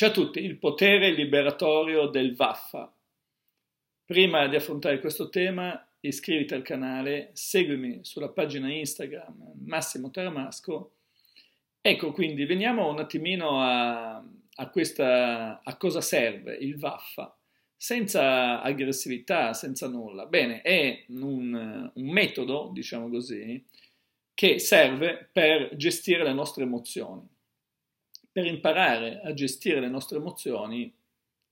Ciao a tutti il potere liberatorio del Vaffa. Prima di affrontare questo tema, iscriviti al canale, seguimi sulla pagina Instagram Massimo Taramasco. Ecco, quindi veniamo un attimino a, a, questa, a cosa serve il Vaffa, senza aggressività, senza nulla. Bene, è un, un metodo, diciamo così, che serve per gestire le nostre emozioni per imparare a gestire le nostre emozioni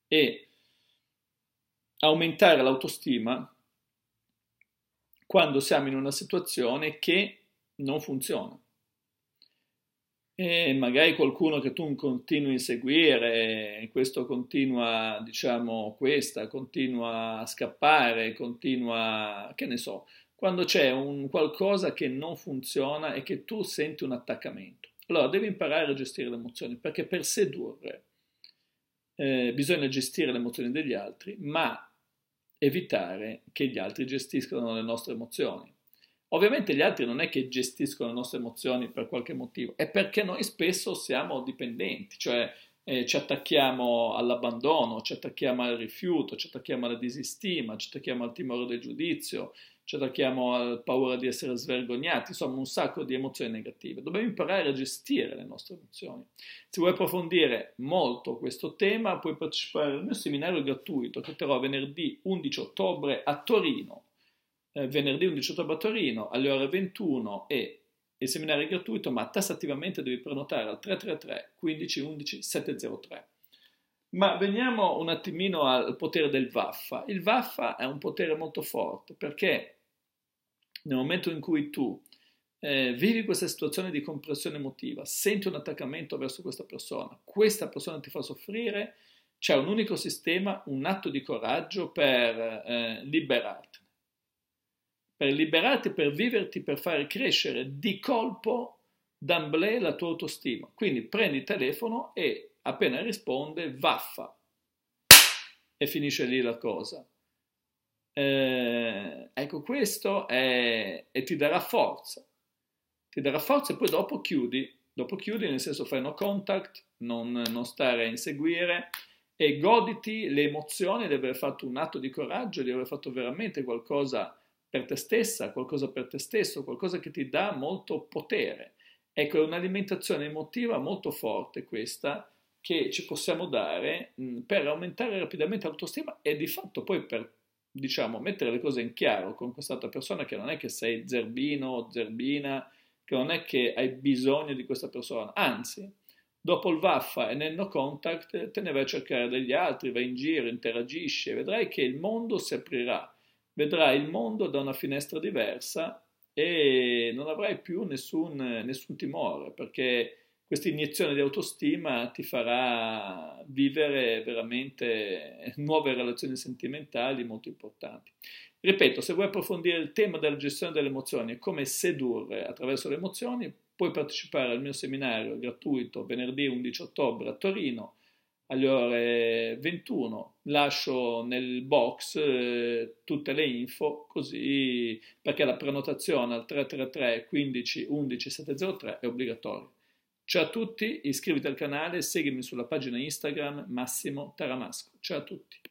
e aumentare l'autostima quando siamo in una situazione che non funziona. E magari qualcuno che tu continui a inseguire, questo continua, diciamo, questa continua a scappare, continua, che ne so, quando c'è un qualcosa che non funziona e che tu senti un attaccamento. Allora, devi imparare a gestire le emozioni, perché per sedurre eh, bisogna gestire le emozioni degli altri, ma evitare che gli altri gestiscano le nostre emozioni. Ovviamente gli altri non è che gestiscono le nostre emozioni per qualche motivo, è perché noi spesso siamo dipendenti, cioè eh, ci attacchiamo all'abbandono, ci attacchiamo al rifiuto, ci attacchiamo alla disistima, ci attacchiamo al timore del giudizio, ci attacchiamo alla eh, paura di essere svergognati, insomma un sacco di emozioni negative. Dobbiamo imparare a gestire le nostre emozioni. Se vuoi approfondire molto questo tema, puoi partecipare al mio seminario gratuito che terrò venerdì 11 ottobre a Torino. Eh, venerdì 11 ottobre a Torino alle ore 21 e il seminario è gratuito, ma tassativamente devi prenotare al 333 15 11 703. Ma veniamo un attimino al potere del Vaffa. Il Vaffa è un potere molto forte perché nel momento in cui tu eh, vivi questa situazione di compressione emotiva, senti un attaccamento verso questa persona, questa persona ti fa soffrire, c'è un unico sistema, un atto di coraggio per eh, liberarti. Per liberarti, per viverti, per far crescere di colpo d'amblè la tua autostima. Quindi prendi il telefono e appena risponde, vaffa. E finisce lì la cosa. Eh, ecco, questo è, e ti darà forza. Ti darà forza e poi dopo chiudi, dopo chiudi nel senso fai no contact, non, non stare a inseguire e goditi le emozioni di aver fatto un atto di coraggio, di aver fatto veramente qualcosa per te stessa, qualcosa per te stesso, qualcosa che ti dà molto potere. Ecco, è un'alimentazione emotiva molto forte questa che ci possiamo dare mh, per aumentare rapidamente l'autostima e di fatto poi per diciamo, mettere le cose in chiaro con quest'altra persona che non è che sei zerbino o zerbina, che non è che hai bisogno di questa persona, anzi, dopo il vaffa e nel no contact te ne vai a cercare degli altri, vai in giro, interagisci vedrai che il mondo si aprirà, vedrai il mondo da una finestra diversa e non avrai più nessun, nessun timore perché questa iniezione di autostima ti farà vivere veramente nuove relazioni sentimentali molto importanti. Ripeto, se vuoi approfondire il tema della gestione delle emozioni e come sedurre attraverso le emozioni, puoi partecipare al mio seminario gratuito venerdì 11 ottobre a Torino alle ore 21. Lascio nel box eh, tutte le info, così perché la prenotazione al 333 15 11 703 è obbligatoria. Ciao a tutti, iscriviti al canale e seguimi sulla pagina Instagram Massimo Taramasco. Ciao a tutti.